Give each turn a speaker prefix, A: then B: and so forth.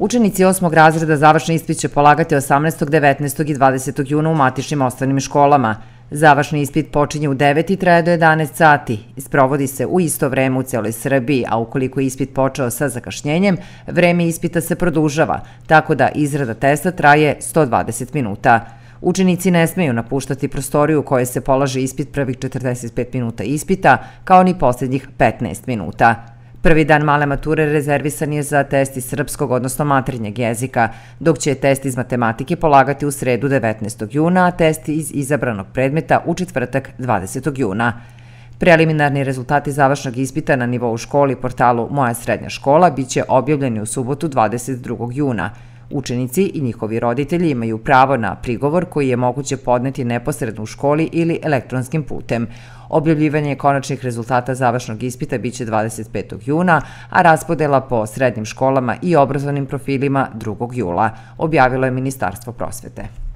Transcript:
A: Učenici osmog razreda završni ispit će polagati 18., 19. i 20. juna u matičnim osnovnim školama. Završni ispit počinje u 9 i traje do 11 sati. Isprovodi se u isto vreme u celoj Srbiji, a ukoliko je ispit počeo sa zakašnjenjem, vreme ispita se produžava, tako da izrada testa traje 120 minuta. Učenici ne smeju napuštati prostoriju u kojoj se polaže ispit prvih 45 minuta ispita, kao ni poslednjih 15 minuta. Prvi dan male mature rezervisan je za test iz srpskog, odnosno maternjeg jezika, dok će test iz matematike polagati u sredu 19. juna, a test iz izabranog predmeta u četvrtak 20. juna. Preliminarni rezultati završnog ispita na nivou školi portalu Moja srednja škola biće objavljeni u subotu 22. juna. Učenici i njihovi roditelji imaju pravo na prigovor koji je moguće podneti neposredno u školi ili elektronskim putem. Objavljivanje konačnih rezultata završnog ispita biće 25. juna, a raspodela po srednjim školama i obrazovnim profilima 2. jula, objavilo je Ministarstvo prosvete.